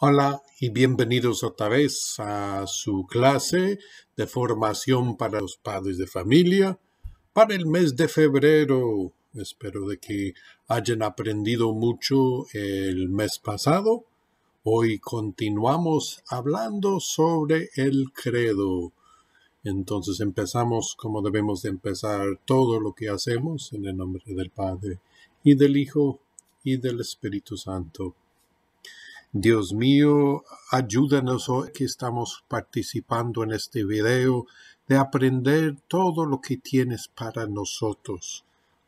Hola y bienvenidos otra vez a su clase de formación para los padres de familia para el mes de febrero. Espero de que hayan aprendido mucho el mes pasado. Hoy continuamos hablando sobre el credo. Entonces empezamos como debemos de empezar todo lo que hacemos en el nombre del Padre y del Hijo y del Espíritu Santo. Dios mío, ayúdanos hoy que estamos participando en este video de aprender todo lo que tienes para nosotros.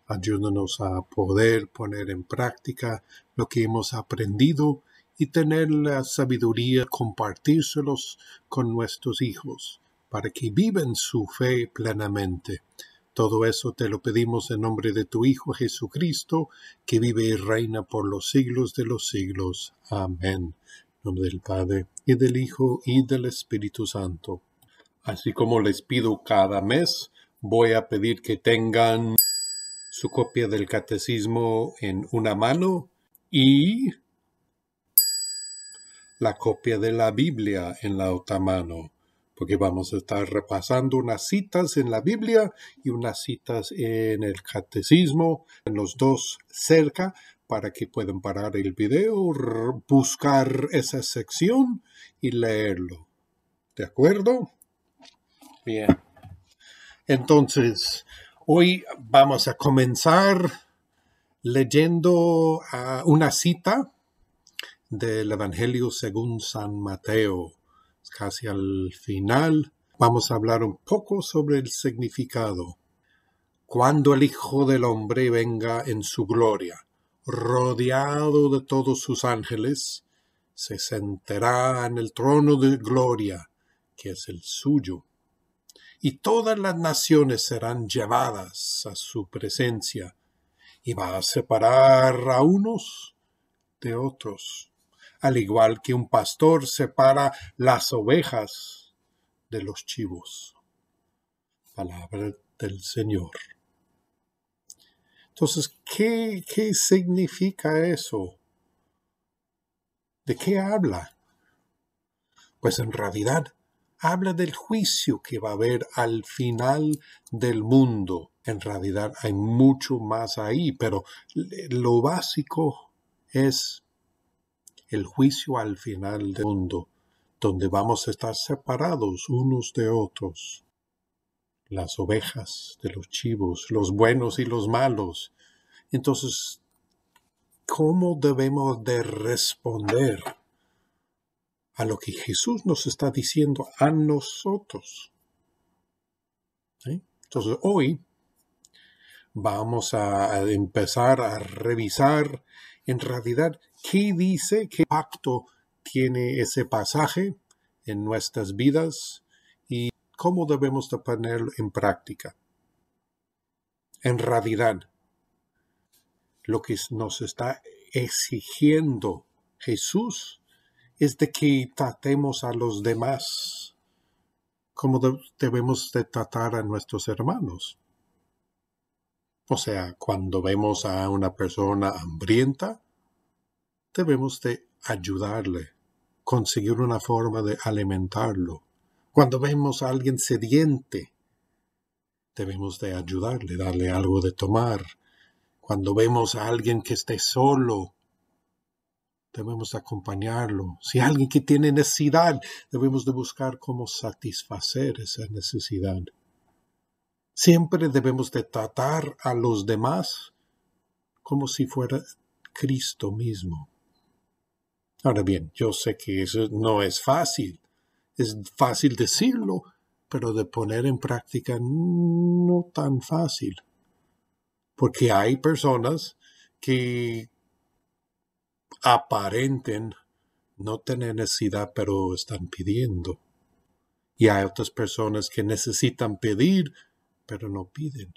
Ayúdanos a poder poner en práctica lo que hemos aprendido y tener la sabiduría compartírselos con nuestros hijos para que viven su fe plenamente. Todo eso te lo pedimos en nombre de tu Hijo Jesucristo, que vive y reina por los siglos de los siglos. Amén. En nombre del Padre, y del Hijo, y del Espíritu Santo. Así como les pido cada mes, voy a pedir que tengan su copia del catecismo en una mano y la copia de la Biblia en la otra mano porque vamos a estar repasando unas citas en la Biblia y unas citas en el catecismo, en los dos cerca, para que puedan parar el video, buscar esa sección y leerlo. ¿De acuerdo? Bien. Entonces, hoy vamos a comenzar leyendo ah, una cita del Evangelio según San Mateo casi al final, vamos a hablar un poco sobre el significado. Cuando el Hijo del Hombre venga en su gloria, rodeado de todos sus ángeles, se sentará en el trono de gloria, que es el suyo. Y todas las naciones serán llevadas a su presencia, y va a separar a unos de otros al igual que un pastor separa las ovejas de los chivos. Palabra del Señor. Entonces, ¿qué, significa eso? ¿De qué habla? Pues en realidad habla del juicio que va a haber al final del mundo. En realidad hay mucho más ahí, pero lo básico es el juicio al final del mundo, donde vamos a estar separados unos de otros. Las ovejas de los chivos, los buenos y los malos. Entonces, ¿cómo debemos de responder a lo que Jesús nos está diciendo a nosotros? Entonces, hoy vamos a empezar a revisar en realidad ¿Qué dice, qué pacto tiene ese pasaje en nuestras vidas y cómo debemos de ponerlo en práctica? En realidad, lo que nos está exigiendo Jesús es de que tratemos a los demás como debemos de tratar a nuestros hermanos. O sea, cuando vemos a una persona hambrienta, debemos de ayudarle, conseguir una forma de alimentarlo. Cuando vemos a alguien sediente, debemos de ayudarle, darle algo de tomar. Cuando vemos a alguien que esté solo, debemos de acompañarlo. Si alguien que tiene necesidad, debemos de buscar cómo satisfacer esa necesidad. Siempre debemos de tratar a los demás como si fuera Cristo mismo. Ahora bien, yo sé que eso no es fácil. Es fácil decirlo, pero de poner en práctica no tan fácil. Porque hay personas que aparenten no tener necesidad, pero están pidiendo. Y hay otras personas que necesitan pedir, pero no piden.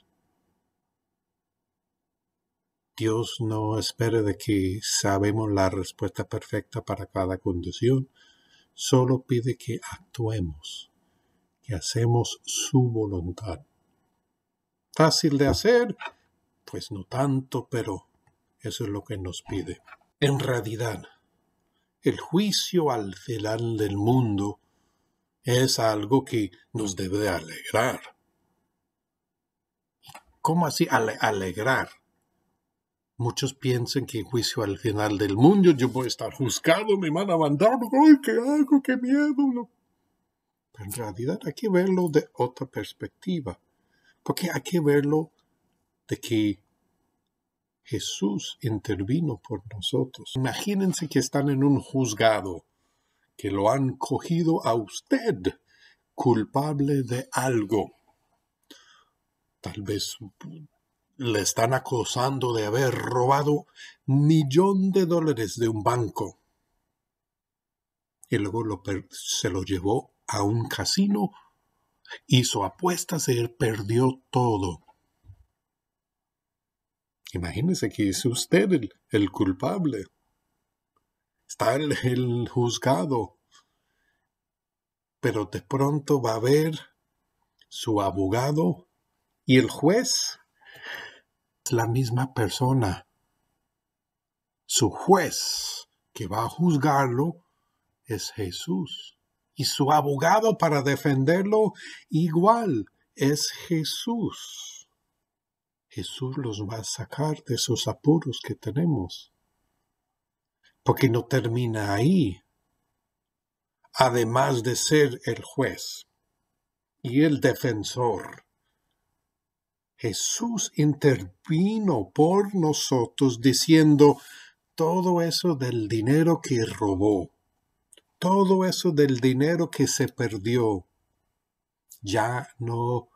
Dios no espere de que sabemos la respuesta perfecta para cada condición, solo pide que actuemos, que hacemos su voluntad. Fácil de hacer, pues no tanto, pero eso es lo que nos pide. En realidad, el juicio al final del mundo es algo que nos debe alegrar. ¿Cómo así? alegrar Muchos piensan que en juicio al final del mundo, yo voy a estar juzgado, me van a mandar, qué hago, qué miedo! en realidad hay que verlo de otra perspectiva, porque hay que verlo de que Jesús intervino por nosotros. Imagínense que están en un juzgado, que lo han cogido a usted culpable de algo. Tal vez le están acosando de haber robado millón de dólares de un banco. Y luego se lo llevó a un casino, hizo apuesta y perdió todo. Imagínese que es usted el, culpable. Está el, el juzgado. Pero de pronto va a ver su abogado y el juez la misma persona. Su juez que va a juzgarlo es Jesús. Y su abogado para defenderlo igual es Jesús. Jesús los va a sacar de esos apuros que tenemos. Porque no termina ahí. Además de ser el juez y el defensor Jesús intervino por nosotros diciendo, todo eso del dinero que robó, todo eso del dinero que se perdió, ya no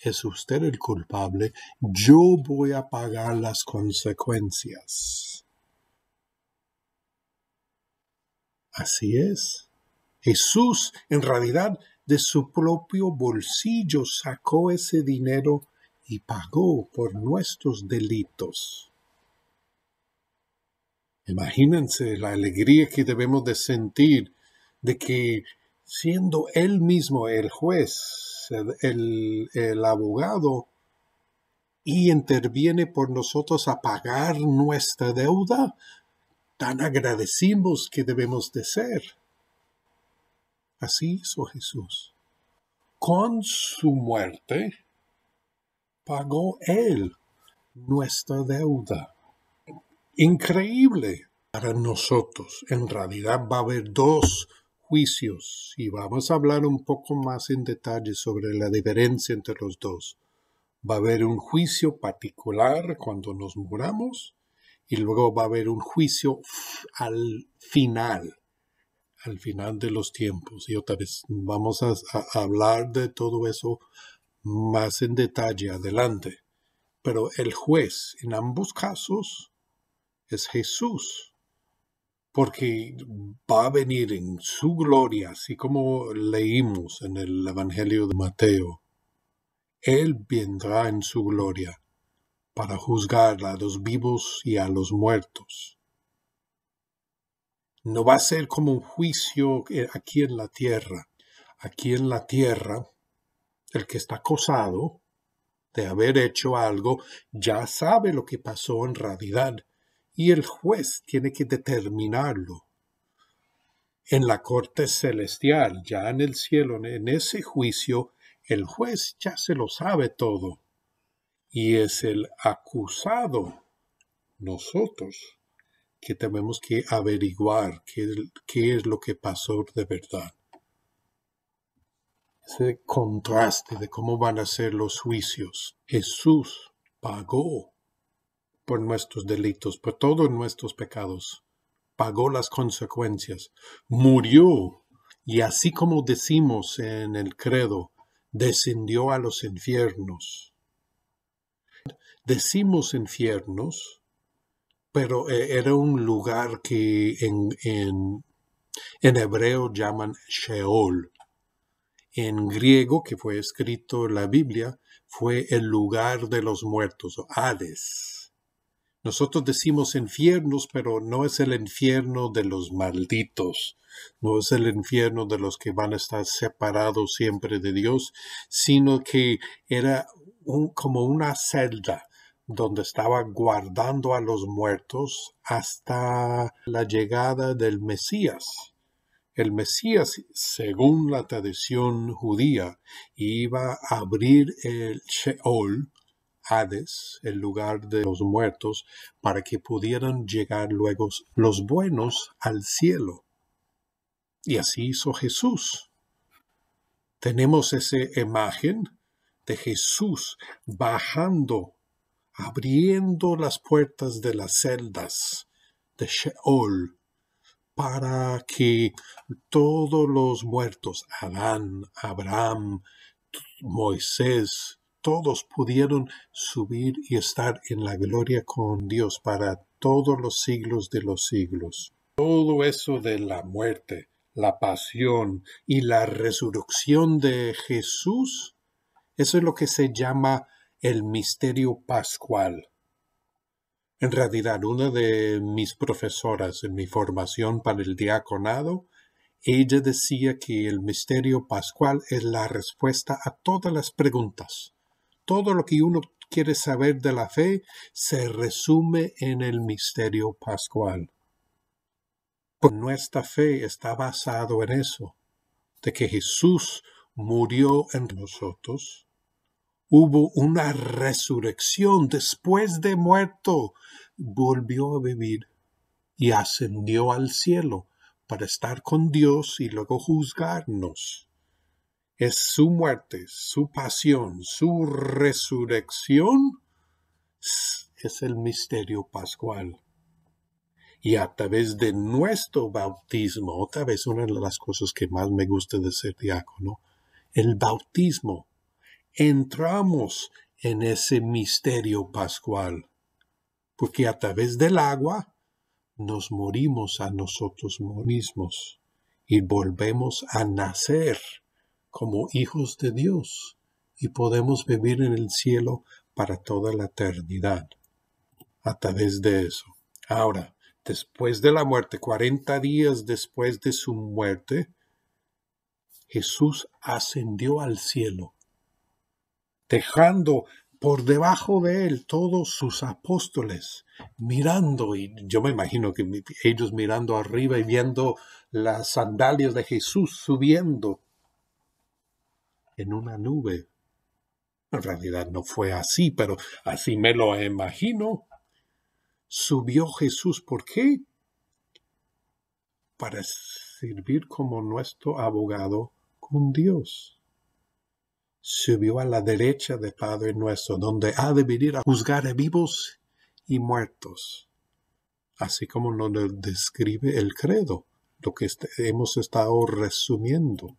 es usted el culpable, yo voy a pagar las consecuencias. Así es. Jesús, en realidad, de su propio bolsillo sacó ese dinero y pagó por nuestros delitos. Imagínense la alegría que debemos de sentir de que siendo él mismo el juez, el, abogado, y interviene por nosotros a pagar nuestra deuda, tan agradecimos que debemos de ser. Así hizo Jesús. Con su muerte, pagó Él nuestra deuda. Increíble para nosotros. En realidad va a haber dos juicios y vamos a hablar un poco más en detalle sobre la diferencia entre los dos. Va a haber un juicio particular cuando nos muramos y luego va a haber un juicio al final, al final de los tiempos. Y otra vez, vamos a, a hablar de todo eso más en detalle adelante. Pero el juez en ambos casos es Jesús, porque va a venir en su gloria, así como leímos en el Evangelio de Mateo. Él vendrá en su gloria para juzgar a los vivos y a los muertos. No va a ser como un juicio eh, aquí en la tierra. Aquí en la tierra el que está acosado de haber hecho algo ya sabe lo que pasó en realidad y el juez tiene que determinarlo. En la corte celestial, ya en el cielo, en ese juicio, el juez ya se lo sabe todo y es el acusado, nosotros, que tenemos que averiguar qué, qué es lo que pasó de verdad contraste de cómo van a ser los juicios. Jesús pagó por nuestros delitos, por todos nuestros pecados, pagó las consecuencias, murió y así como decimos en el credo, descendió a los infiernos. Decimos infiernos, pero eh, era un lugar que en, en, en hebreo llaman Sheol, en griego que fue escrito la Biblia fue el lugar de los muertos, Hades. Nosotros decimos infiernos, pero no es el infierno de los malditos, no es el infierno de los que van a estar separados siempre de Dios, sino que era como una celda donde estaba guardando a los muertos hasta la llegada del Mesías el Mesías, según la tradición judía, iba a abrir el Sheol, Hades, el lugar de los muertos, para que pudieran llegar luego los buenos al cielo. Y así hizo Jesús. Tenemos esa imagen de Jesús bajando, abriendo las puertas de las celdas de Sheol, para que todos los muertos, Adán, Abraham, Moisés, todos pudieron subir y estar en la gloria con Dios para todos los siglos de los siglos. Todo eso de la muerte, la pasión y la resurrección de Jesús, eso es lo que se llama el misterio pascual. En realidad, una de mis profesoras en mi formación para el diaconado, ella decía que el misterio pascual es la respuesta a todas las preguntas. Todo lo que uno quiere saber de la fe se resume en el misterio pascual. Pues nuestra fe está basado en eso, de que Jesús murió en nosotros, Hubo una resurrección después de muerto. Volvió a vivir y ascendió al cielo para estar con Dios y luego juzgarnos. Es su muerte, su pasión, su resurrección. Es el misterio pascual y a través de nuestro bautismo, otra vez una de las cosas que más me gusta de ser diácono, el bautismo entramos en ese misterio pascual, porque a través del agua nos morimos a nosotros mismos y volvemos a nacer como hijos de Dios y podemos vivir en el cielo para toda la eternidad a través de eso. Ahora, después de la muerte, 40 días después de su muerte, Jesús ascendió al cielo dejando por debajo de él todos sus apóstoles, mirando, y yo me imagino que ellos mirando arriba y viendo las sandalias de Jesús subiendo en una nube. En realidad no fue así, pero así me lo imagino. Subió Jesús, ¿por qué? Para servir como nuestro abogado con Dios subió a la derecha de Padre nuestro, donde ha de venir a juzgar a vivos y muertos. Así como lo describe el credo, lo que este, hemos estado resumiendo.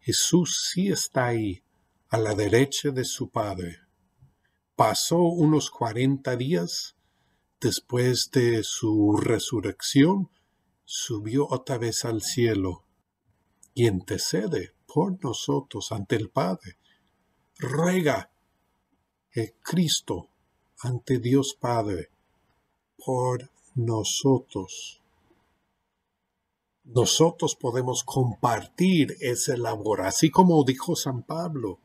Jesús sí está ahí, a la derecha de su Padre. Pasó unos cuarenta días después de su resurrección, subió otra vez al cielo y antecede por nosotros ante el Padre ruega el Cristo ante Dios Padre por nosotros. Nosotros podemos compartir esa labor, así como dijo San Pablo.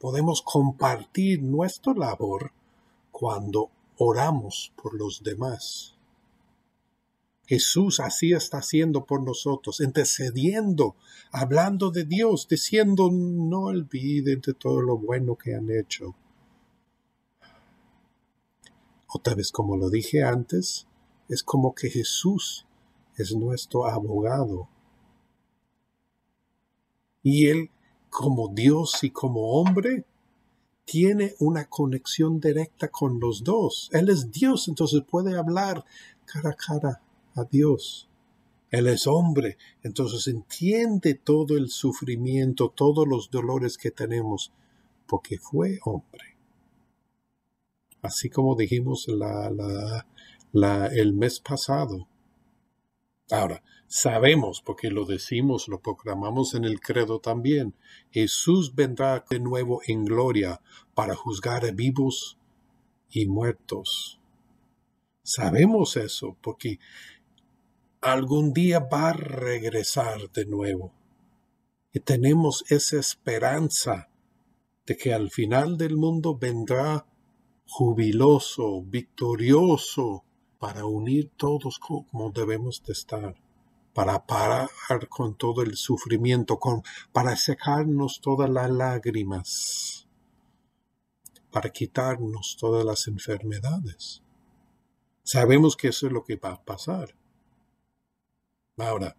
Podemos compartir nuestra labor cuando oramos por los demás. Jesús así está haciendo por nosotros, intercediendo, hablando de Dios, diciendo, no olviden de todo lo bueno que han hecho. Otra vez, como lo dije antes, es como que Jesús es nuestro abogado. Y Él, como Dios y como hombre, tiene una conexión directa con los dos. Él es Dios, entonces puede hablar cara a cara Dios. Él es hombre, entonces entiende todo el sufrimiento, todos los dolores que tenemos, porque fue hombre. Así como dijimos el mes pasado. Ahora, sabemos, porque lo decimos, lo proclamamos en el credo también, Jesús vendrá de nuevo en gloria para juzgar a vivos y muertos. Sabemos eso, porque algún día va a regresar de nuevo. Y tenemos esa esperanza de que al final del mundo vendrá jubiloso, victorioso, para unir todos como debemos de estar, para parar con todo el sufrimiento, para secarnos todas las lágrimas, para quitarnos todas las enfermedades. Sabemos que eso es lo que va a pasar. Ahora,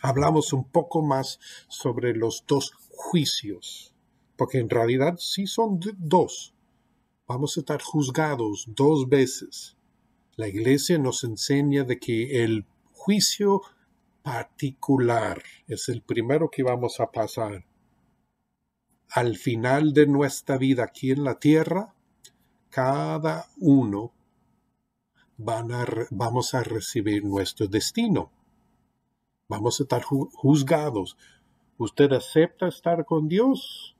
hablamos un poco más sobre los dos juicios, porque en realidad sí son dos. Vamos a estar juzgados dos veces. La iglesia nos enseña de que el juicio particular es el primero que vamos a pasar. Al final de nuestra vida aquí en la tierra, cada uno vamos a recibir nuestro destino. Vamos a estar juzgados. ¿Usted acepta estar con Dios?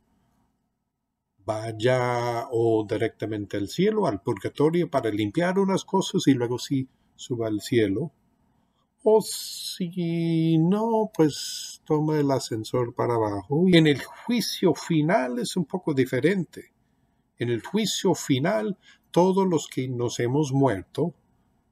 Vaya o directamente al cielo, al purgatorio, para limpiar unas cosas y luego sí suba al cielo. O si no, pues toma el ascensor para abajo. Y en el juicio final es un poco diferente. En el juicio final, todos los que nos hemos muerto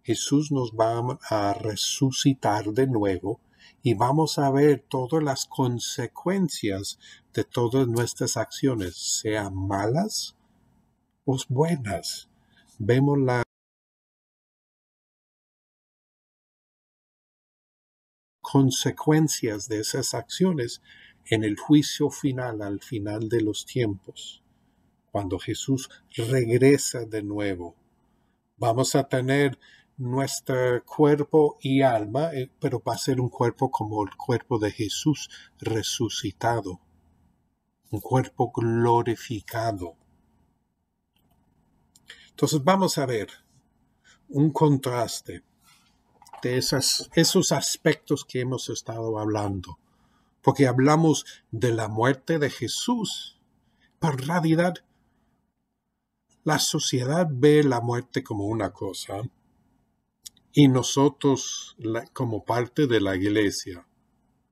Jesús nos va a resucitar de nuevo y vamos a ver todas las consecuencias de todas nuestras acciones, sean malas o buenas. Vemos las consecuencias de esas acciones en el juicio final, al final de los tiempos, cuando Jesús regresa de nuevo. Vamos a tener nuestro cuerpo y alma, eh, pero va a ser un cuerpo como el cuerpo de Jesús resucitado, un cuerpo glorificado. Entonces vamos a ver un contraste de esas, esos aspectos que hemos estado hablando, porque hablamos de la muerte de Jesús, Por realidad la sociedad ve la muerte como una cosa, y nosotros como parte de la Iglesia,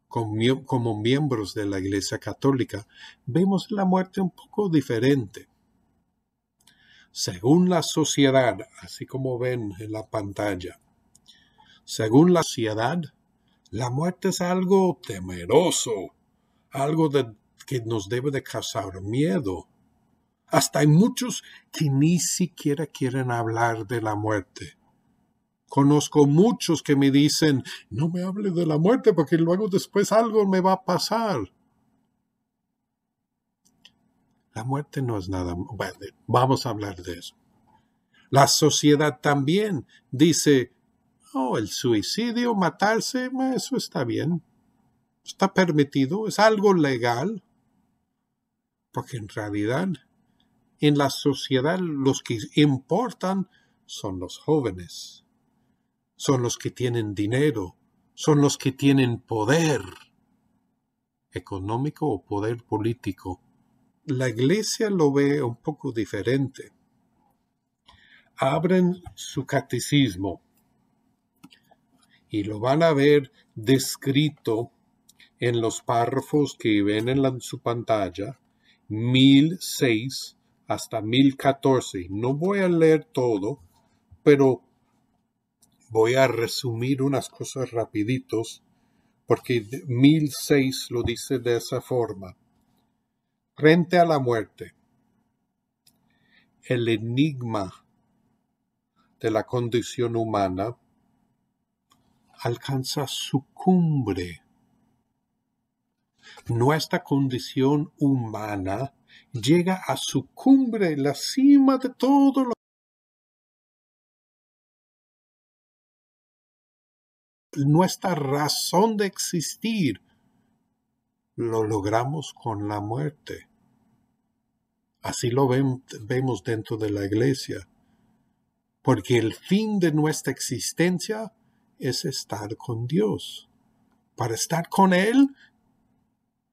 como, miembros de la Iglesia Católica, vemos la muerte un poco diferente. Según la sociedad, así como ven en la pantalla, según la sociedad, la muerte es algo temeroso, algo que nos debe de causar miedo. Hasta hay muchos que ni siquiera quieren hablar de la muerte Conozco muchos que me dicen, no me hable de la muerte porque luego después algo me va a pasar. La muerte no es nada. Bueno, vamos a hablar de eso. La sociedad también dice, oh, el suicidio, matarse, eso está bien. Está permitido, es algo legal. Porque en realidad, en la sociedad los que importan son los jóvenes son los que tienen dinero, son los que tienen poder económico o poder político. La iglesia lo ve un poco diferente. Abren su catecismo y lo van a ver descrito en los párrafos que ven en, su pantalla, 1006 hasta 1014. No voy a leer todo, pero voy a resumir unas cosas rapiditos, porque 1006 lo dice de esa forma. Frente a la muerte, el enigma de la condición humana alcanza su cumbre. Nuestra condición humana llega a su cumbre, la cima de todo lo nuestra razón de existir, lo logramos con la muerte. Así lo vemos dentro de la iglesia, porque el fin de nuestra existencia es estar con Dios. Para estar con Él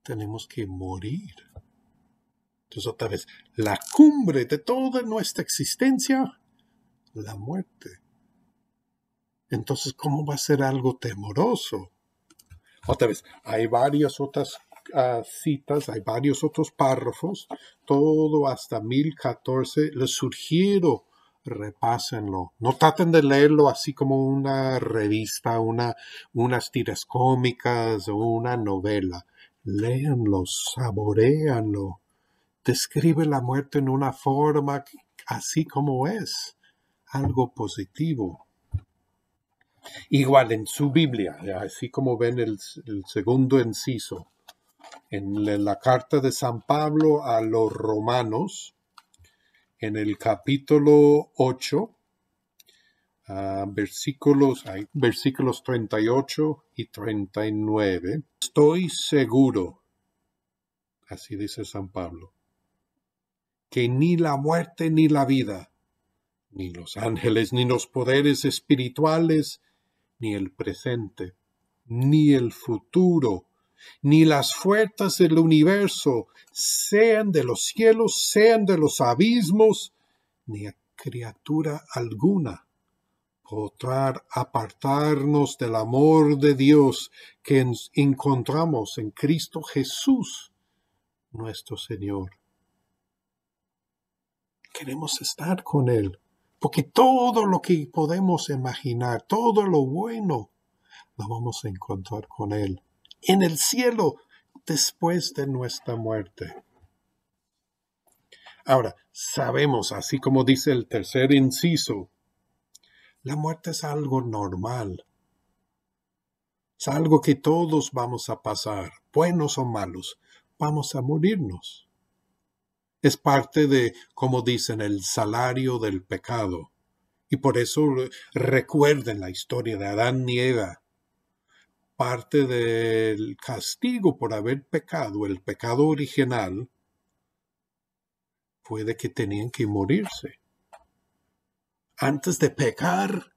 tenemos que morir. Entonces otra vez, la cumbre de toda nuestra existencia, la muerte. Entonces, ¿cómo va a ser algo temoroso? Otra vez, hay varias otras ah, citas, hay varios otros párrafos, todo hasta 1014, les sugiero repásenlo. No traten de leerlo así como una revista, una, unas tiras cómicas o una novela. Léanlo, saboreanlo. Describe la muerte en una forma así como es, algo positivo. Igual en su Biblia, eh, así como ven el, segundo inciso, en la, carta de San Pablo a los romanos, en el capítulo 8, ah, versículos, hay versículos 38 y 39. Estoy seguro, así dice San Pablo, que ni la muerte ni la vida, ni los ángeles, ni los poderes espirituales, ni el presente, ni el futuro, ni las fuerzas del universo, sean de los cielos, sean de los abismos, ni a criatura alguna podrá apartarnos del amor de Dios que encontramos en Cristo Jesús, nuestro Señor. Queremos estar con Él porque todo lo que podemos imaginar, todo lo bueno, lo vamos a encontrar con Él en el cielo después de nuestra muerte. Ahora, sabemos, así como dice el tercer inciso, la muerte es algo normal. Es algo que todos vamos a pasar, buenos o malos. Vamos a morirnos es parte de, como dicen, el salario del pecado. Y por eso recuerden la historia de Adán y Eva. Parte del castigo por haber pecado, el pecado original, fue de que tenían que morirse. Antes de pecar,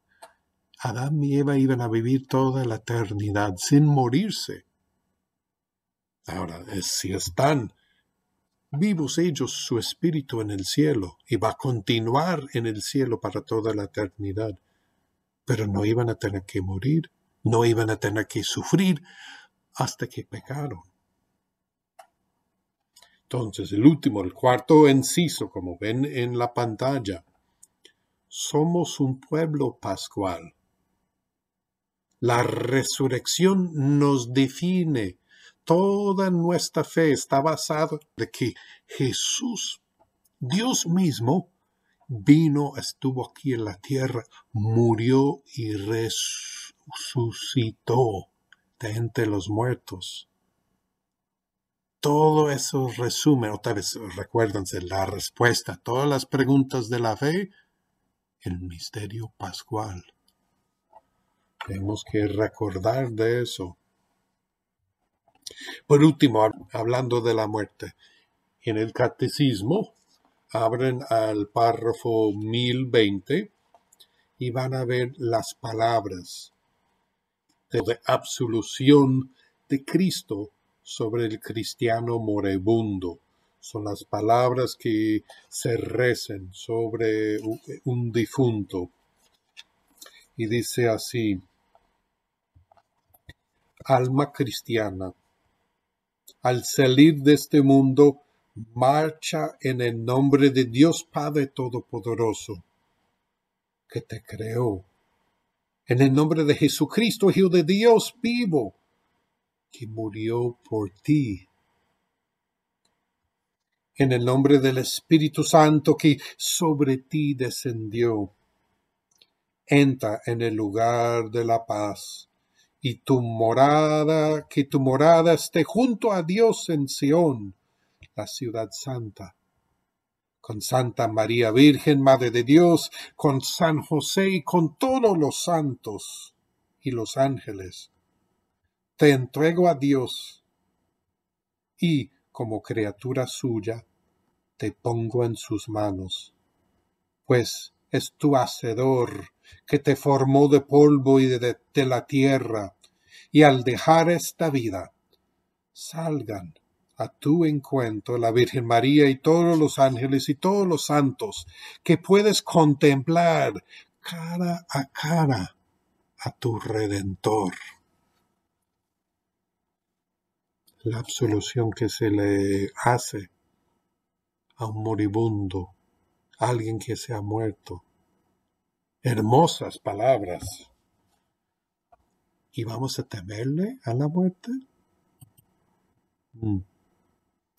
Adán y Eva iban a vivir toda la eternidad sin morirse. Ahora, si están vivos ellos su espíritu en el cielo y va a continuar en el cielo para toda la eternidad. Pero no iban a tener que morir, no iban a tener que sufrir hasta que pecaron. Entonces, el último, el cuarto enciso, como ven en la pantalla, somos un pueblo pascual. La resurrección nos define toda nuestra fe está basada de que Jesús, Dios mismo, vino, estuvo aquí en la tierra, murió y resucitó de entre los muertos. Todo eso resume, otra vez recuérdense la respuesta a todas las preguntas de la fe, el misterio pascual. Tenemos que recordar de eso. Por último, hablando de la muerte, en el catecismo abren al párrafo 1020 y van a ver las palabras de absolución de Cristo sobre el cristiano moribundo. Son las palabras que se recen sobre un difunto. Y dice así, alma cristiana, al salir de este mundo, marcha en el nombre de Dios Padre Todopoderoso, que te creó. En el nombre de Jesucristo, Hijo de Dios vivo, que murió por ti. En el nombre del Espíritu Santo que sobre ti descendió. Entra en el lugar de la paz y tu morada, que tu morada esté junto a Dios en Sión, la ciudad santa. Con Santa María Virgen, Madre de Dios, con San José y con todos los santos y los ángeles. Te entrego a Dios y, como criatura suya, te pongo en sus manos, pues es tu hacedor que te formó de polvo y de, la tierra, y al dejar esta vida, salgan a tu encuentro la Virgen María y todos los ángeles y todos los santos que puedes contemplar cara a cara a tu Redentor. La absolución que se le hace a un moribundo, a alguien que se ha muerto, hermosas palabras. ¿Y vamos a temerle a la muerte? Mm.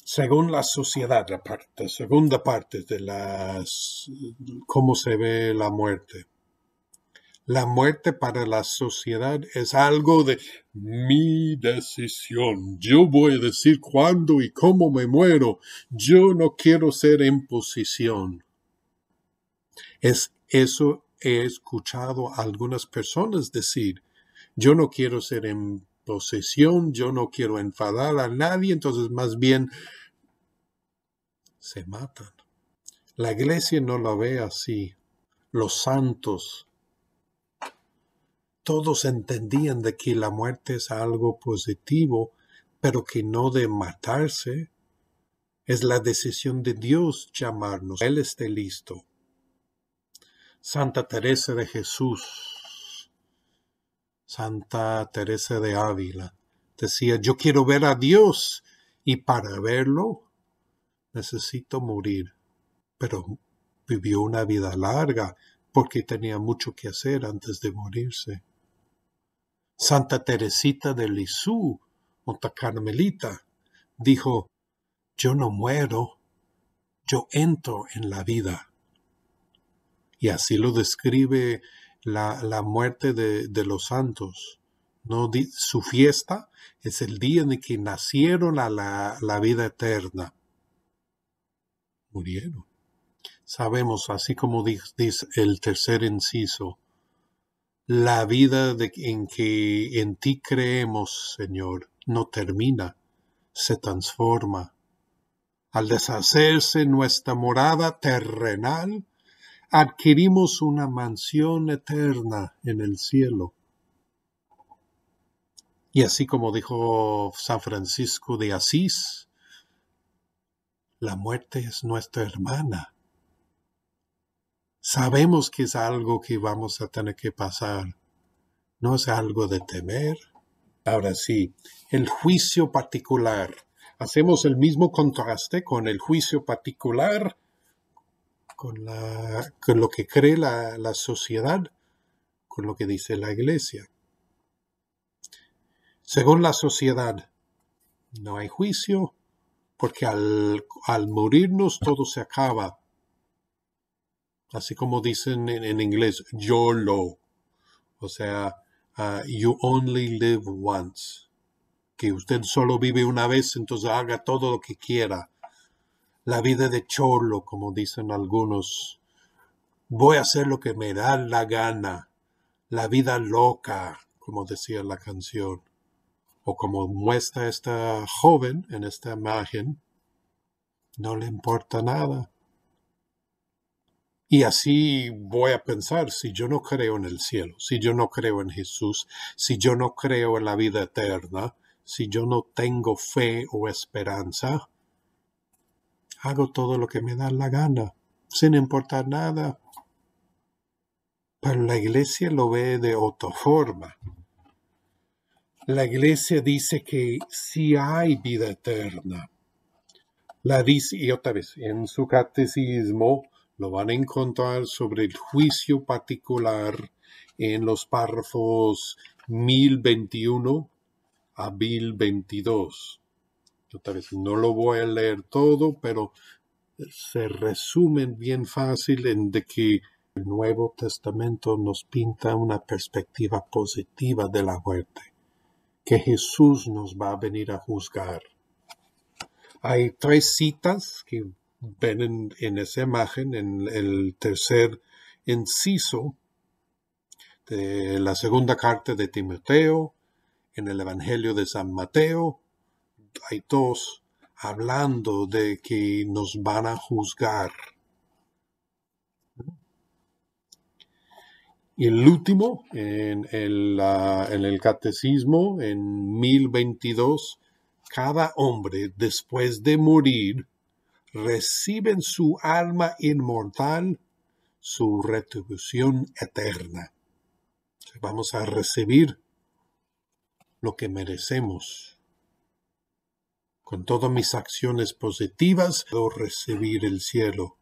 Según la sociedad, la, segunda parte de las, cómo se ve la muerte. La muerte para la sociedad es algo de mi decisión. Yo voy a decir cuándo y cómo me muero. Yo no quiero ser en posición. Es eso he escuchado a algunas personas decir, yo no quiero ser en posesión, yo no quiero enfadar a nadie, entonces más bien se matan. La iglesia no lo ve así. Los santos, todos entendían de que la muerte es algo positivo, pero que no de matarse. Es la decisión de Dios llamarnos. Él esté listo. Santa Teresa de Jesús, Santa Teresa de Ávila, decía, yo quiero ver a Dios y para verlo necesito morir. Pero vivió una vida larga porque tenía mucho que hacer antes de morirse. Santa Teresita de Lisú, Monta Carmelita, dijo, yo no muero, yo entro en la vida. Y así lo describe la, muerte de, los santos. ¿no? Su fiesta es el día en el que nacieron a la, vida eterna. Murieron. Sabemos, así como dice el tercer inciso, la vida de, en que en ti creemos, Señor, no termina, se transforma. Al deshacerse nuestra morada terrenal, adquirimos una mansión eterna en el cielo. Y así como dijo San Francisco de Asís, la muerte es nuestra hermana. Sabemos que es algo que vamos a tener que pasar. No es algo de temer. Ahora sí, el juicio particular. Hacemos el mismo contraste con el juicio particular con, lo que cree la, sociedad, con lo que dice la iglesia. Según la sociedad, no hay juicio, porque al, morirnos todo se acaba. Así como dicen en, inglés, inglés, lo, O sea, ah, you only live once. Que usted solo vive una vez, entonces haga todo lo que quiera la vida de cholo, como dicen algunos. Voy a hacer lo que me da la gana, la vida loca, como decía la canción, o como muestra esta joven en esta imagen, no le importa nada. Y así voy a pensar, si yo no creo en el cielo, si yo no creo en Jesús, si yo no creo en la vida eterna, si yo no tengo fe o esperanza, hago todo lo que me da la gana, sin importar nada. Pero la iglesia lo ve de otra forma. La iglesia dice que sí hay vida eterna. La dice, y otra vez, en su catecismo lo van a encontrar sobre el juicio particular en los párrafos 1021 a 1022 no lo voy a leer todo, pero se resumen bien fácil en de que el Nuevo Testamento nos pinta una perspectiva positiva de la muerte, que Jesús nos va a venir a juzgar. Hay tres citas que ven en, en esa imagen, en el tercer inciso de la segunda carta de Timoteo, en el Evangelio de San Mateo hay dos hablando de que nos van a juzgar. Y el último, en el, en el catecismo, en 1022, cada hombre después de morir recibe en su alma inmortal su retribución eterna. Vamos a recibir lo que merecemos con todas mis acciones positivas puedo recibir el cielo.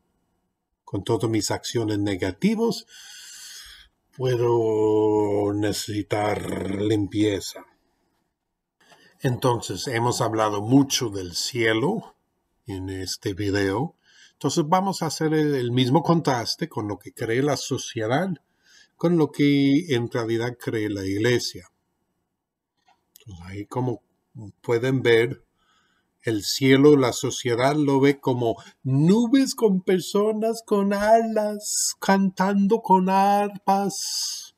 Con todas mis acciones negativas puedo necesitar limpieza. Entonces, hemos hablado mucho del cielo en este video. Entonces, vamos a hacer el mismo contraste con lo que cree la sociedad, con lo que en realidad cree la iglesia. ahí como pueden ver, el cielo, la sociedad lo ve como nubes con personas con alas, cantando con arpas.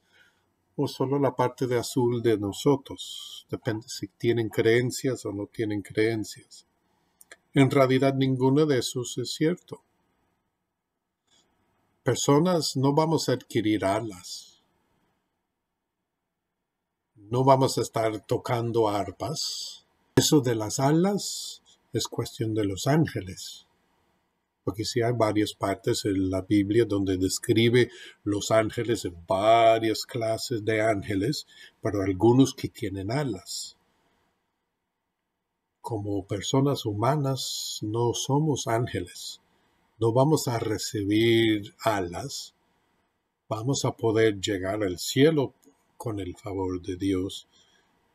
O solo la parte de azul de nosotros. Depende si tienen creencias o no tienen creencias. En realidad ninguno de esos es cierto. Personas no vamos a adquirir alas. No vamos a estar tocando arpas eso de las alas es cuestión de los ángeles. Porque sí hay varias partes en la Biblia donde describe los ángeles en varias clases de ángeles, pero algunos que tienen alas. Como personas humanas no somos ángeles. No vamos a recibir alas. Vamos a poder llegar al cielo con el favor de Dios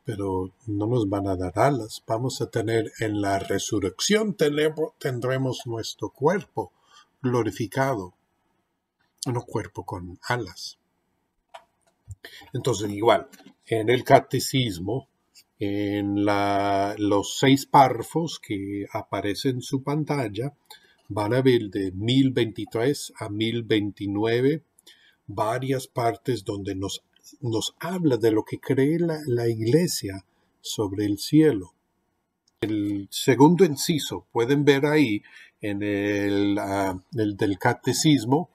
pero no nos van a dar alas. Vamos a tener en la resurrección tendremos nuestro cuerpo glorificado, no cuerpo con alas. Entonces, igual, en el catecismo, en los seis párrafos que aparecen en su pantalla, van a ver de 1023 a 1029 varias partes donde nos nos habla de lo que cree la, iglesia sobre el cielo. El segundo inciso, pueden ver ahí en el, ah, el del catecismo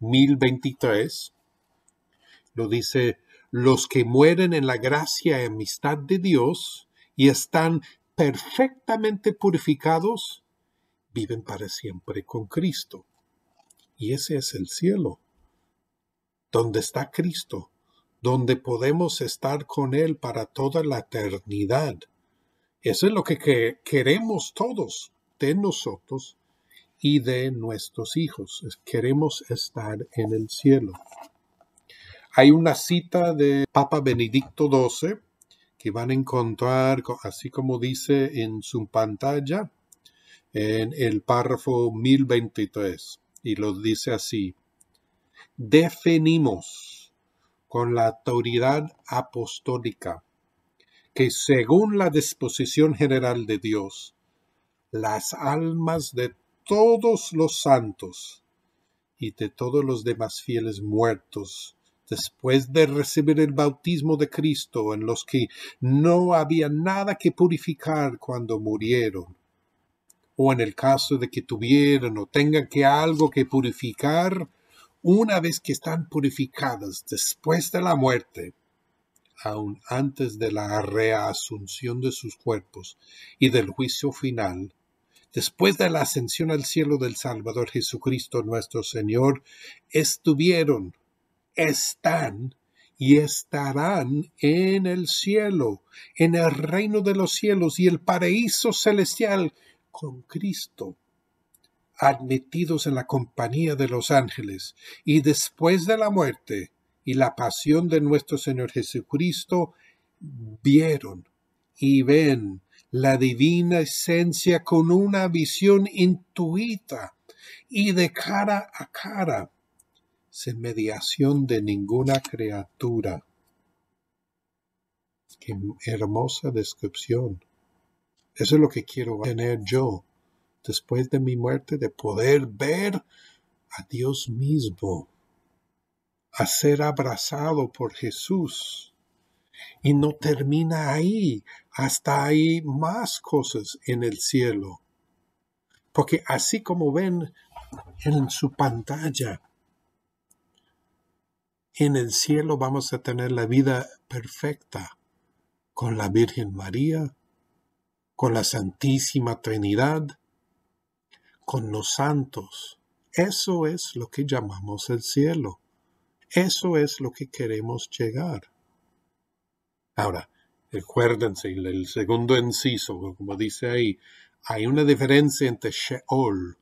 1023, lo dice, los que mueren en la gracia y amistad de Dios y están perfectamente purificados, viven para siempre con Cristo. Y ese es el cielo, donde está Cristo, donde podemos estar con Él para toda la eternidad. Eso es lo que, queremos todos de nosotros y de nuestros hijos. Queremos estar en el cielo. Hay una cita de Papa Benedicto XII que van a encontrar, así como dice en su pantalla, en el párrafo 1023, y lo dice así. Definimos con la autoridad apostólica, que según la disposición general de Dios, las almas de todos los santos y de todos los demás fieles muertos después de recibir el bautismo de Cristo en los que no había nada que purificar cuando murieron, o en el caso de que tuvieran o tengan que algo que purificar, una vez que están purificadas después de la muerte, aún antes de la reasunción de sus cuerpos y del juicio final, después de la ascensión al cielo del Salvador Jesucristo nuestro Señor, estuvieron, están y estarán en el cielo, en el reino de los cielos y el paraíso celestial con Cristo admitidos en la compañía de los ángeles, y después de la muerte y la pasión de nuestro Señor Jesucristo, vieron y ven la divina esencia con una visión intuita y de cara a cara, sin mediación de ninguna criatura. Qué hermosa descripción. Eso es lo que quiero tener yo después de mi muerte de poder ver a Dios mismo, a ser abrazado por Jesús. Y no termina ahí, hasta hay más cosas en el cielo. Porque así como ven en su pantalla, en el cielo vamos a tener la vida perfecta con la Virgen María, con la Santísima Trinidad, con los santos. Eso es lo que llamamos el cielo. Eso es lo que queremos llegar. Ahora, recuérdense, el segundo inciso, como dice ahí, hay una diferencia entre Sheol,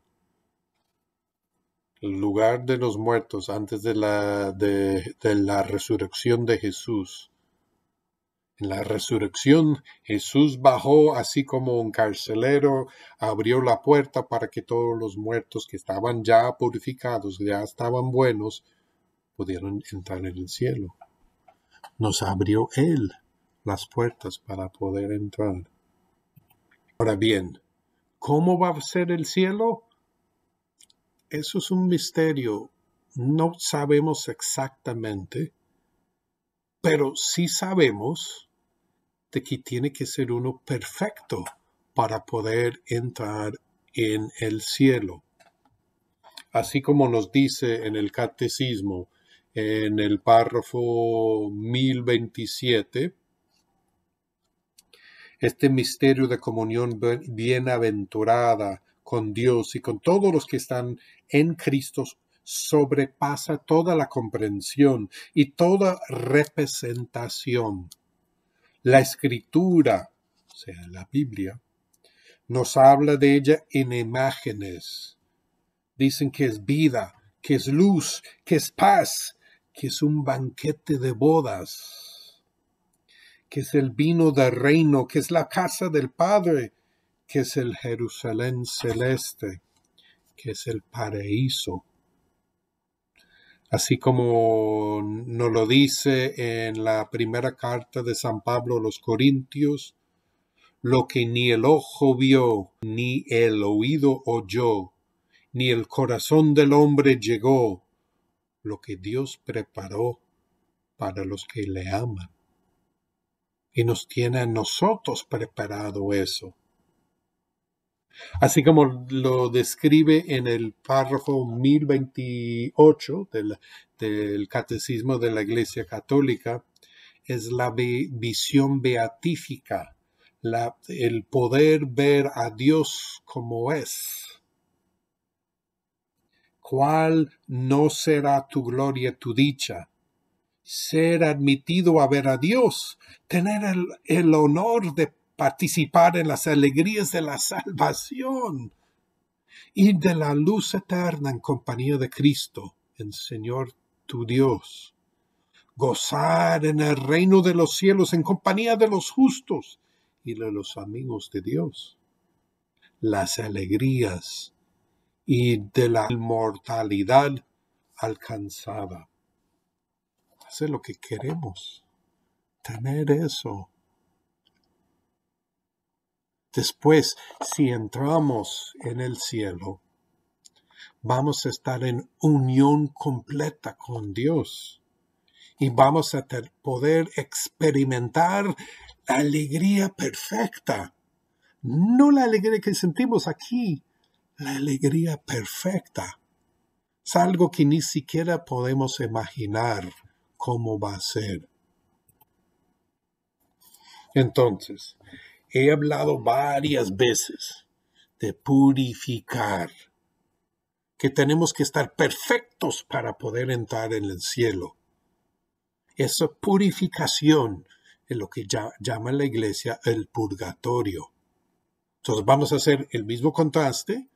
el lugar de los muertos antes de la, de la resurrección de Jesús, en la resurrección Jesús bajó así como un carcelero, abrió la puerta para que todos los muertos que estaban ya purificados, ya estaban buenos, pudieran entrar en el cielo. Nos abrió Él las puertas para poder entrar. Ahora bien, ¿cómo va a ser el cielo? Eso es un misterio. No sabemos exactamente, pero sí sabemos de que tiene que ser uno perfecto para poder entrar en el cielo. Así como nos dice en el catecismo, en el párrafo 1027, este misterio de comunión bienaventurada con Dios y con todos los que están en Cristo sobrepasa toda la comprensión y toda representación. La escritura, o sea, la Biblia, nos habla de ella en imágenes. Dicen que es vida, que es luz, que es paz, que es un banquete de bodas, que es el vino del reino, que es la casa del Padre, que es el Jerusalén celeste, que es el paraíso así como nos lo dice en la primera carta de San Pablo a los Corintios, lo que ni el ojo vio, ni el oído oyó, ni el corazón del hombre llegó, lo que Dios preparó para los que le aman. Y nos tiene a nosotros preparado eso así como lo describe en el párrafo 1028 del, Catecismo de la Iglesia Católica, es la visión beatífica, el poder ver a Dios como es. ¿Cuál no será tu gloria, tu dicha? Ser admitido a ver a Dios, tener el, el honor de participar en las alegrías de la salvación y de la luz eterna en compañía de Cristo, el Señor tu Dios. Gozar en el reino de los cielos en compañía de los justos y de los amigos de Dios. Las alegrías y de la inmortalidad alcanzada. Hacer lo que queremos. Tener eso. Después, si entramos en el cielo, vamos a estar en unión completa con Dios y vamos a poder experimentar la alegría perfecta. No la alegría que sentimos aquí, la alegría perfecta. Es algo que ni siquiera podemos imaginar cómo va a ser. Entonces, He hablado varias veces de purificar, que tenemos que estar perfectos para poder entrar en el cielo. Esa purificación es lo que llama la iglesia el purgatorio. Entonces vamos a hacer el mismo contraste,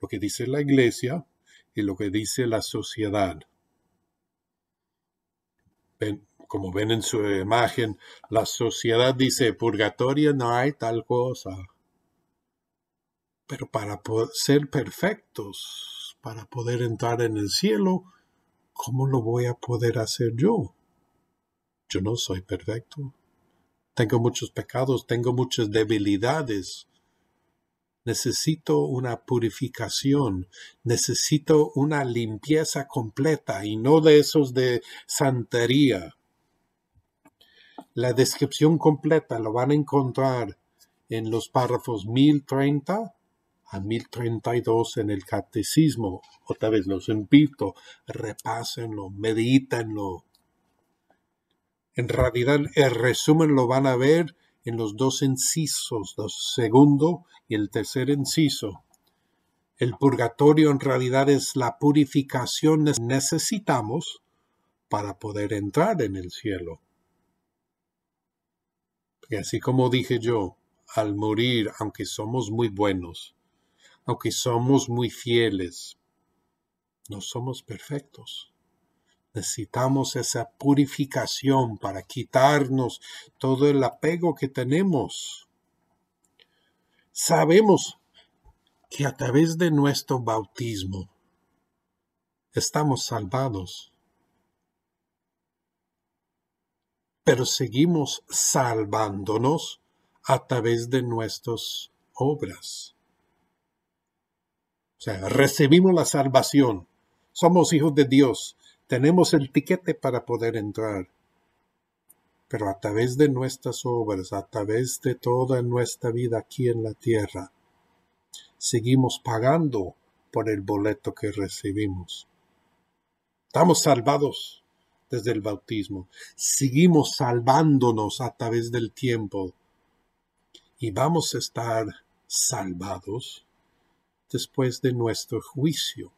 lo que dice la iglesia y lo que dice la sociedad como ven en su imagen, la sociedad dice, purgatorio no hay tal cosa. Pero para ser perfectos, para poder entrar en el cielo, ¿cómo lo voy a poder hacer yo? Yo no soy perfecto. Tengo muchos pecados, tengo muchas debilidades. Necesito una purificación, necesito una limpieza completa y no de esos de santería, la descripción completa lo van a encontrar en los párrafos 1030 a 1032 en el catecismo. Otra vez los invito, repásenlo, medítenlo. En realidad, el resumen lo van a ver en los dos incisos, el segundo y el tercer inciso. El purgatorio en realidad es la purificación que necesitamos para poder entrar en el cielo. Y así como dije yo, al morir, aunque somos muy buenos, aunque somos muy fieles, no somos perfectos. Necesitamos esa purificación para quitarnos todo el apego que tenemos. Sabemos que a través de nuestro bautismo estamos salvados pero seguimos salvándonos a través de nuestras obras. O sea, recibimos la salvación, somos hijos de Dios, tenemos el tiquete para poder entrar, pero a través de nuestras obras, a través de toda nuestra vida aquí en la tierra, seguimos pagando por el boleto que recibimos. Estamos salvados, del bautismo. Seguimos salvándonos a través del tiempo y vamos a estar salvados después de nuestro juicio.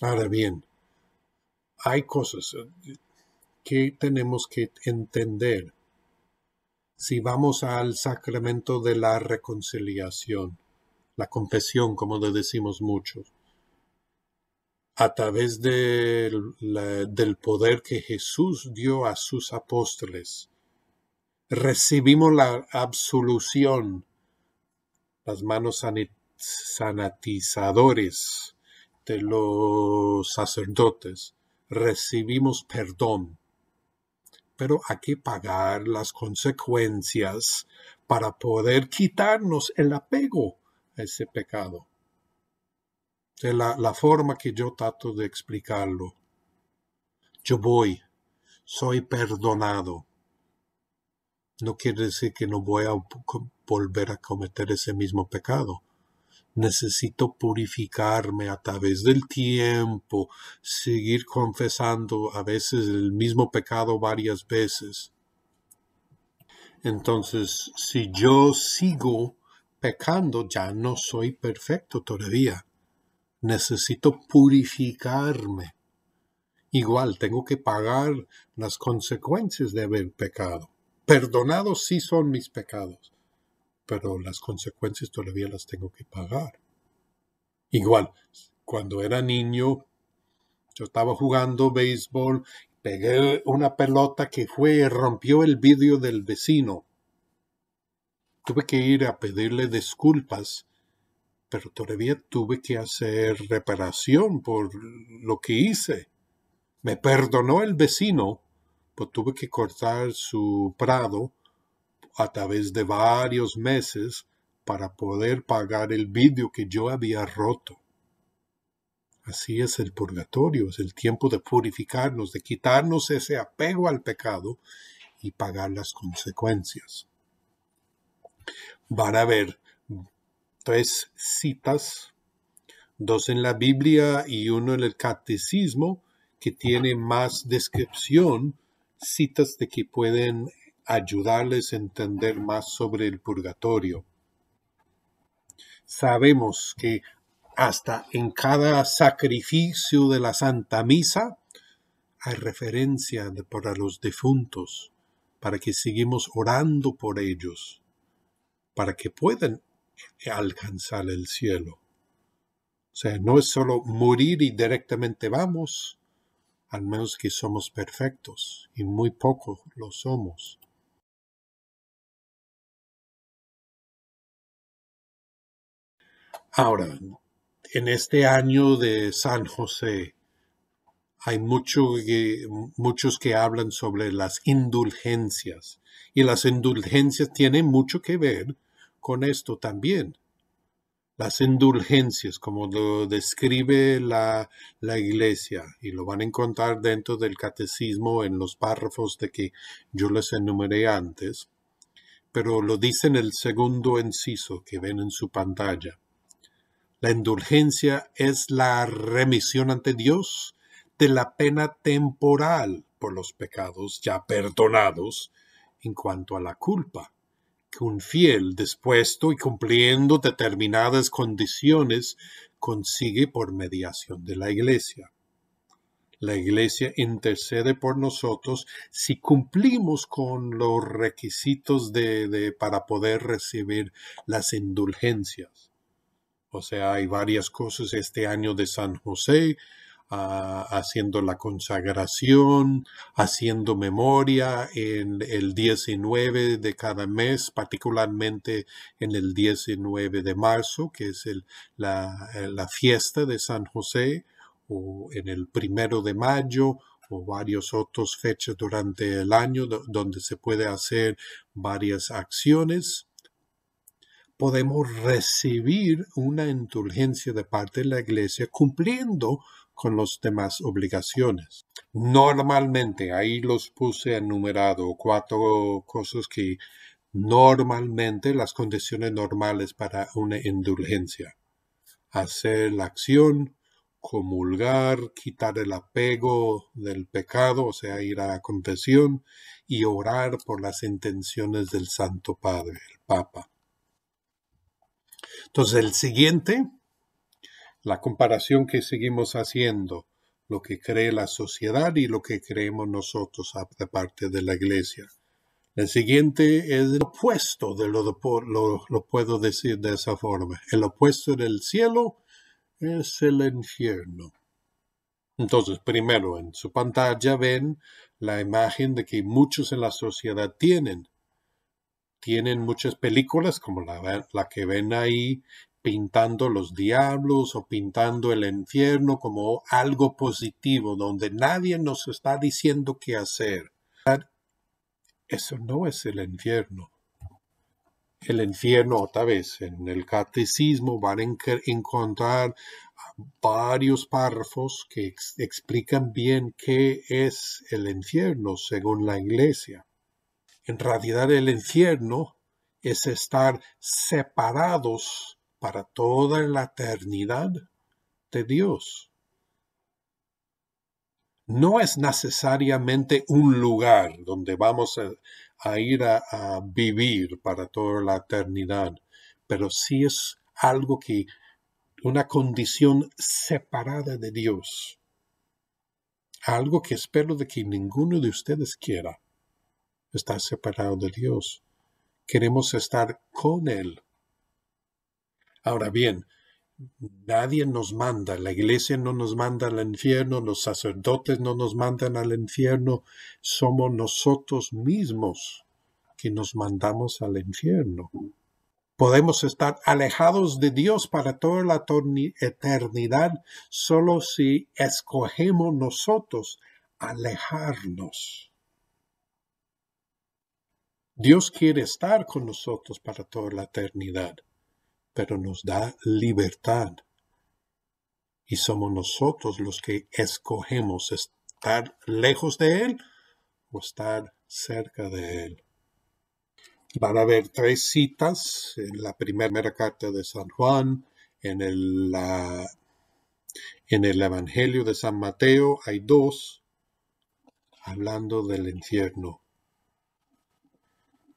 Ahora bien, hay cosas eh, que tenemos que entender si vamos al sacramento de la reconciliación, la confesión, como le decimos muchos a través del poder que Jesús dio a sus apóstoles. Recibimos la absolución, las manos sanatizadores de los sacerdotes. Recibimos perdón. Pero hay que pagar las consecuencias para poder quitarnos el apego a ese pecado la, la forma que yo trato de explicarlo. Yo voy, soy perdonado. No quiere decir que no voy a volver a cometer ese mismo pecado necesito purificarme a través del tiempo, seguir confesando a veces el mismo pecado varias veces. Entonces, si yo sigo pecando, ya no soy perfecto todavía necesito purificarme. Igual tengo que pagar las consecuencias de haber pecado. Perdonados sí son mis pecados, pero las consecuencias todavía las tengo que pagar. Igual, cuando era niño, yo estaba jugando béisbol, pegué una pelota que fue, y rompió el vidrio del vecino. Tuve que ir a pedirle disculpas pero todavía tuve que hacer reparación por lo que hice. Me perdonó el vecino, pero pues tuve que cortar su prado a través de varios meses para poder pagar el vidrio que yo había roto. Así es el purgatorio, es el tiempo de purificarnos, de quitarnos ese apego al pecado y pagar las consecuencias. Van a ver tres citas, dos en la Biblia y uno en el Catecismo, que tiene más descripción, citas de que pueden ayudarles a entender más sobre el purgatorio. Sabemos que hasta en cada sacrificio de la Santa Misa hay referencia para los defuntos, para que sigamos orando por ellos, para que puedan alcanzar el cielo. O sea, no es solo morir y directamente vamos, al menos que somos perfectos, y muy pocos lo somos. Ahora, en este año de San José, hay muchos que hablan sobre las indulgencias, y las indulgencias tienen mucho que ver con esto también. Las indulgencias, como lo describe la, iglesia, y lo van a encontrar dentro del catecismo en los párrafos de que yo les enumeré antes, pero lo dice en el segundo inciso que ven en su pantalla. La indulgencia es la remisión ante Dios de la pena temporal por los pecados ya perdonados en cuanto a la culpa que un fiel dispuesto y cumpliendo determinadas condiciones consigue por mediación de la Iglesia. La Iglesia intercede por nosotros si cumplimos con los requisitos de, de, para poder recibir las indulgencias. O sea, hay varias cosas este año de San José haciendo la consagración, haciendo memoria en el 19 de cada mes, particularmente en el 19 de marzo, que es la, fiesta de San José, o en el primero de mayo, o varios otros fechas durante el año donde se puede hacer varias acciones, podemos recibir una indulgencia de parte de la iglesia cumpliendo con las demás obligaciones. Normalmente, ahí los puse enumerado, cuatro cosas que normalmente las condiciones normales para una indulgencia. Hacer la acción, comulgar, quitar el apego del pecado, o sea, ir a la confesión y orar por las intenciones del Santo Padre, el Papa. Entonces, el siguiente la comparación que seguimos haciendo, lo que cree la sociedad y lo que creemos nosotros a parte de la iglesia. El siguiente es el opuesto de lo, lo, lo puedo decir de esa forma. El opuesto del cielo es el infierno. Entonces, primero, en su pantalla ven la imagen de que muchos en la sociedad tienen. Tienen muchas películas como la, la que ven ahí pintando los diablos o pintando el infierno como algo positivo, donde nadie nos está diciendo qué hacer. Eso no es el infierno. El infierno, otra vez, en el catecismo van a encontrar varios párrafos que explican bien qué es el infierno según la iglesia. En realidad el infierno es estar separados para toda la eternidad de Dios. No es necesariamente un lugar donde vamos a, ir a, vivir para toda la eternidad, pero sí es algo que, una condición separada de Dios algo que espero de que ninguno de ustedes quiera. Estar separado de Dios. Queremos estar con Él Ahora bien, nadie nos manda, la iglesia no nos manda al infierno, los sacerdotes no nos mandan al infierno, somos nosotros mismos que nos mandamos al infierno. Podemos estar alejados de Dios para toda la eternidad solo si escogemos nosotros alejarnos. Dios quiere estar con nosotros para toda la eternidad pero nos da libertad. Y somos nosotros los que escogemos estar lejos de Él o estar cerca de Él. Van a haber tres citas en la primera carta de San Juan, en el, en el Evangelio de San Mateo hay dos hablando del infierno.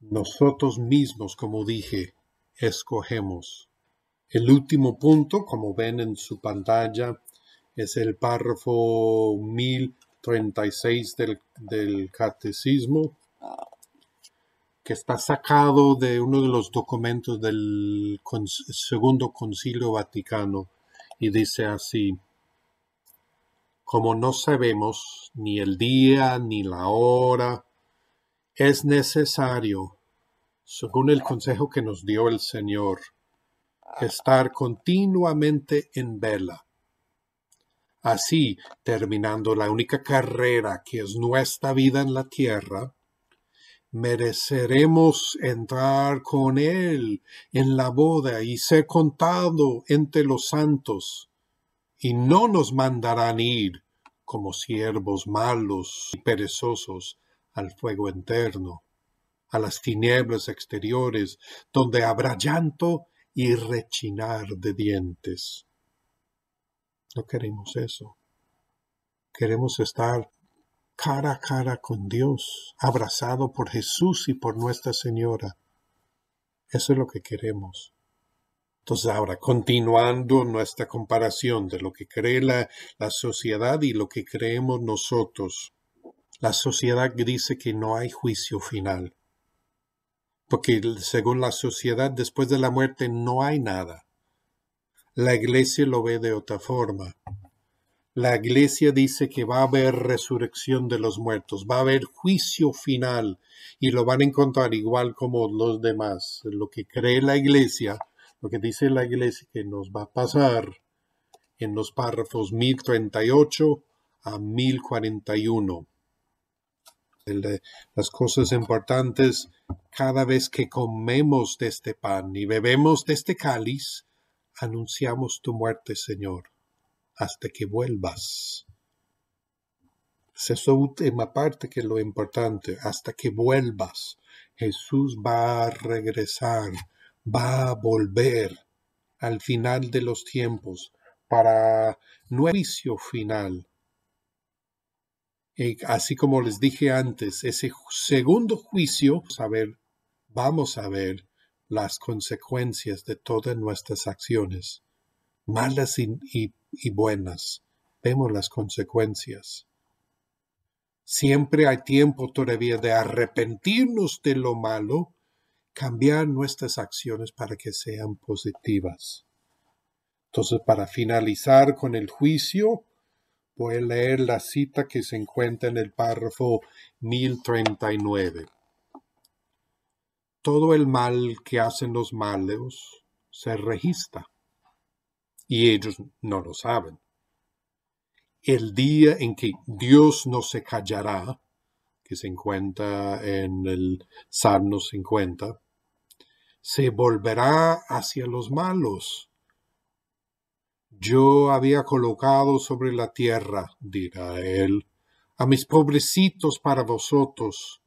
Nosotros mismos, como dije, escogemos. El último punto, como ven en su pantalla, es el párrafo 1036 del, del catecismo, que está sacado de uno de los documentos del Segundo Concilio Vaticano y dice así, como no sabemos ni el día ni la hora, es necesario según el consejo que nos dio el Señor, estar continuamente en vela. Así, terminando la única carrera que es nuestra vida en la tierra, mereceremos entrar con Él en la boda y ser contado entre los santos, y no nos mandarán ir como siervos malos y perezosos al fuego eterno a las tinieblas exteriores, donde habrá llanto y rechinar de dientes. No queremos eso. Queremos estar cara a cara con Dios, abrazado por Jesús y por Nuestra Señora. Eso es lo que queremos. Entonces ahora, continuando nuestra comparación de lo que cree la, la, sociedad y lo que creemos nosotros, la sociedad dice que no hay juicio final porque según la sociedad después de la muerte no hay nada. La iglesia lo ve de otra forma. La iglesia dice que va a haber resurrección de los muertos, va a haber juicio final y lo van a encontrar igual como los demás. Lo que cree la iglesia, lo que dice la iglesia que nos va a pasar en los párrafos 1038 a 1041 de las cosas importantes cada vez que comemos de este pan y bebemos de este cáliz, anunciamos tu muerte, Señor, hasta que vuelvas. Es esa última parte que es lo importante, hasta que vuelvas. Jesús va a regresar, va a volver al final de los tiempos para nuestro juicio final, eh, así como les dije antes, ese segundo juicio, vamos a ver las consecuencias de todas nuestras acciones, malas y buenas. Vemos las consecuencias. Siempre hay tiempo todavía de arrepentirnos de lo malo, cambiar nuestras acciones para que sean positivas. Entonces, para finalizar con el juicio, Puede leer la cita que se encuentra en el párrafo 1039. Todo el mal que hacen los malos se registra y ellos no lo saben. El día en que Dios no se callará, que se encuentra en el Salmo 50, se volverá hacia los malos yo había colocado sobre la tierra, dirá él, a mis pobrecitos para vosotros.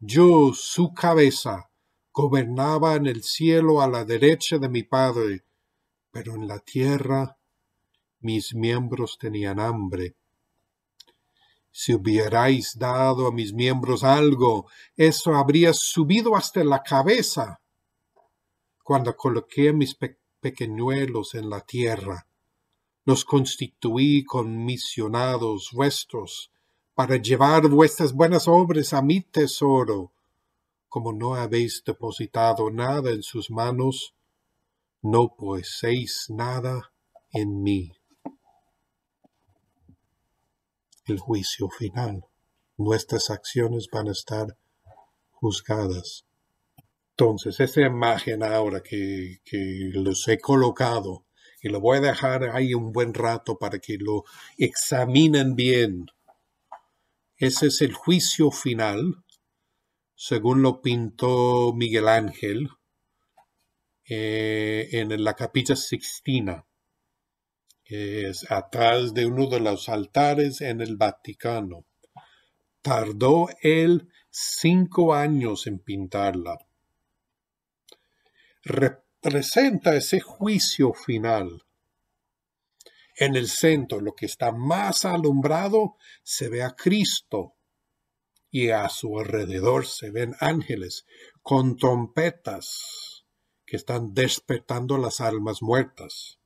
Yo, su cabeza, gobernaba en el cielo a la derecha de mi Padre, pero en la tierra mis miembros tenían hambre. Si hubierais dado a mis miembros algo, eso habría subido hasta la cabeza. Cuando coloqué a mis pequeñuelos en la tierra, los constituí con misionados vuestros, para llevar vuestras buenas obras a mi tesoro. Como no habéis depositado nada en sus manos, no poseéis nada en mí. El juicio final. Nuestras acciones van a estar juzgadas. Entonces, esa imagen ahora que, que los he colocado y lo voy a dejar ahí un buen rato para que lo examinen bien. Ese es el juicio final, según lo pintó Miguel Ángel eh, en la capilla sixtina, es atrás de uno de los altares en el Vaticano. Tardó él cinco años en pintarla presenta ese juicio final. En el centro, lo que está más alumbrado, se ve a Cristo y a su alrededor se ven ángeles con trompetas que están despertando las almas muertas.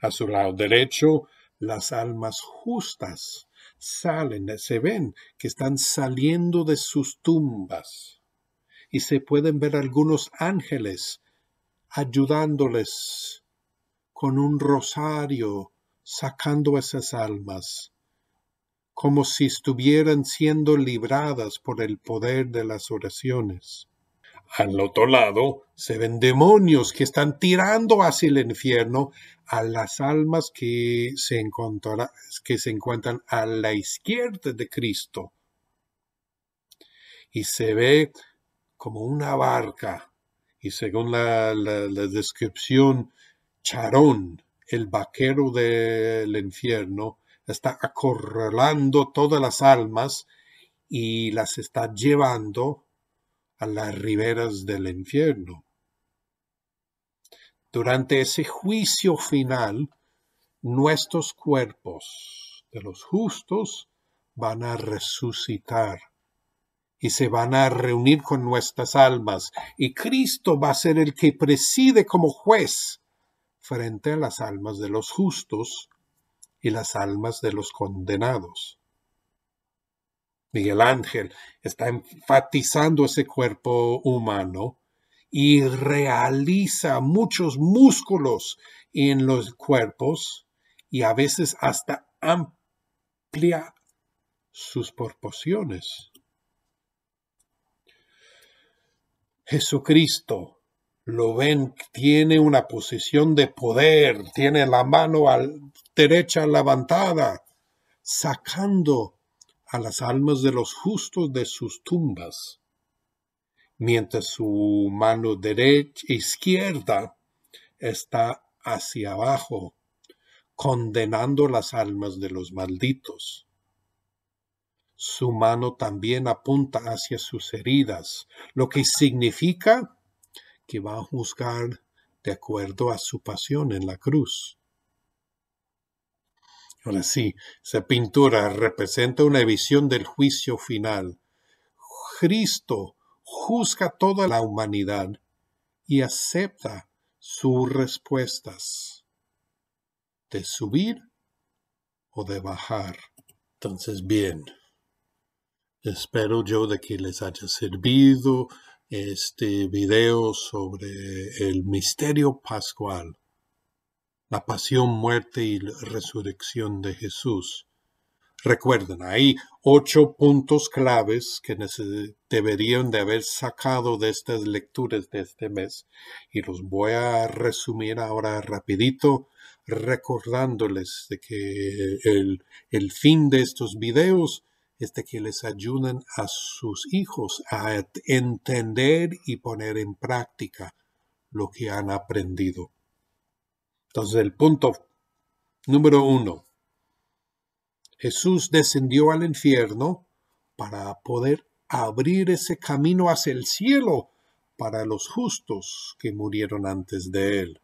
A su lado derecho, las almas justas salen, se ven que están saliendo de sus tumbas y se pueden ver algunos ángeles ayudándoles con un rosario, sacando esas almas, como si estuvieran siendo libradas por el poder de las oraciones. Al otro lado se ven demonios que están tirando hacia el infierno a las almas que se, que se encuentran a la izquierda de Cristo. Y se ve como una barca y según la, descripción, Charón, el vaquero del infierno, está acorralando todas las almas y las está llevando a las riberas del infierno. Durante ese juicio final, nuestros cuerpos de los justos van a resucitar y se van a reunir con nuestras almas. Y Cristo va a ser el que preside como juez frente a las almas de los justos y las almas de los condenados. Miguel Ángel está enfatizando ese cuerpo humano y realiza muchos músculos en los cuerpos y a veces hasta amplia sus proporciones. Jesucristo. Lo ven, tiene una posición de poder, tiene la mano derecha levantada, sacando a las almas de los justos de sus tumbas, mientras su mano derecha izquierda está hacia abajo, condenando las almas de los malditos. Su mano también apunta hacia sus heridas, lo que significa que va a juzgar de acuerdo a su pasión en la cruz. Ahora sí, esa pintura representa una visión del juicio final. Cristo juzga toda la humanidad y acepta sus respuestas de subir o de bajar. Entonces, bien, Espero yo de que les haya servido este video sobre el misterio pascual, la pasión, muerte y resurrección de Jesús. Recuerden, hay ocho puntos claves que deberían de haber sacado de estas lecturas de este mes y los voy a resumir ahora rapidito recordándoles de que el, el fin de estos videos este, que les ayuden a sus hijos a entender y poner en práctica lo que han aprendido. Entonces el punto número uno, Jesús descendió al infierno para poder abrir ese camino hacia el cielo para los justos que murieron antes de él.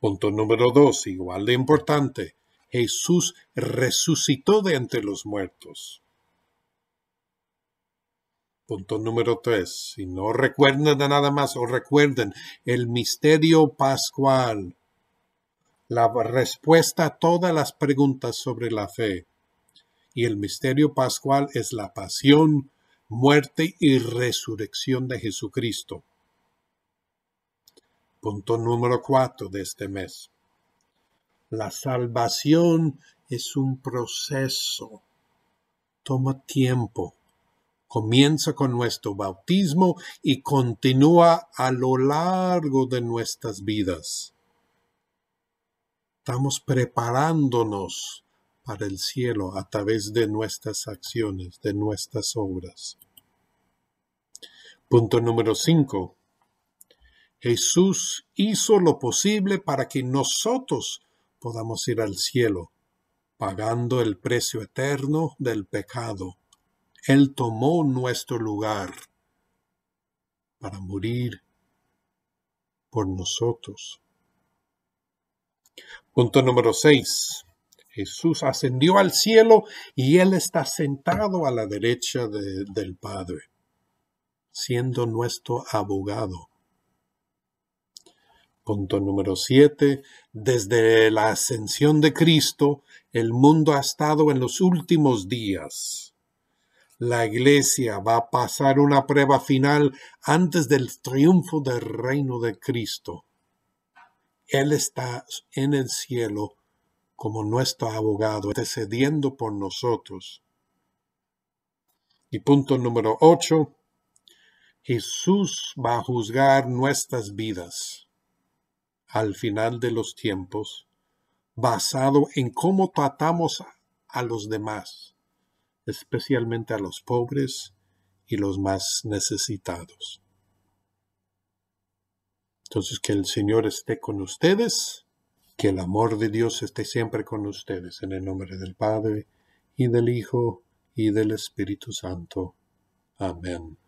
Punto número dos, igual de importante. Jesús resucitó de entre los muertos. Punto número tres. Si no recuerdan de nada más o recuerden el misterio pascual, la respuesta a todas las preguntas sobre la fe. Y el misterio pascual es la pasión, muerte y resurrección de Jesucristo. Punto número cuatro de este mes. La salvación es un proceso. Toma tiempo. Comienza con nuestro bautismo y continúa a lo largo de nuestras vidas. Estamos preparándonos para el cielo a través de nuestras acciones, de nuestras obras. Punto número 5. Jesús hizo lo posible para que nosotros podamos ir al cielo, pagando el precio eterno del pecado. Él tomó nuestro lugar para morir por nosotros. Punto número 6. Jesús ascendió al cielo y Él está sentado a la derecha del Padre, siendo nuestro abogado. Punto número 7. Desde la ascensión de Cristo, el mundo ha estado en los últimos días. La iglesia va a pasar una prueba final antes del triunfo del reino de Cristo. Él está en el cielo como nuestro abogado, intercediendo por nosotros. Y punto número 8. Jesús va a juzgar nuestras vidas al final de los tiempos basado en cómo tratamos a los demás, especialmente a los pobres y los más necesitados. Entonces, que el Señor esté con ustedes, que el amor de Dios esté siempre con ustedes, en el nombre del Padre, y del Hijo, y del Espíritu Santo. Amén.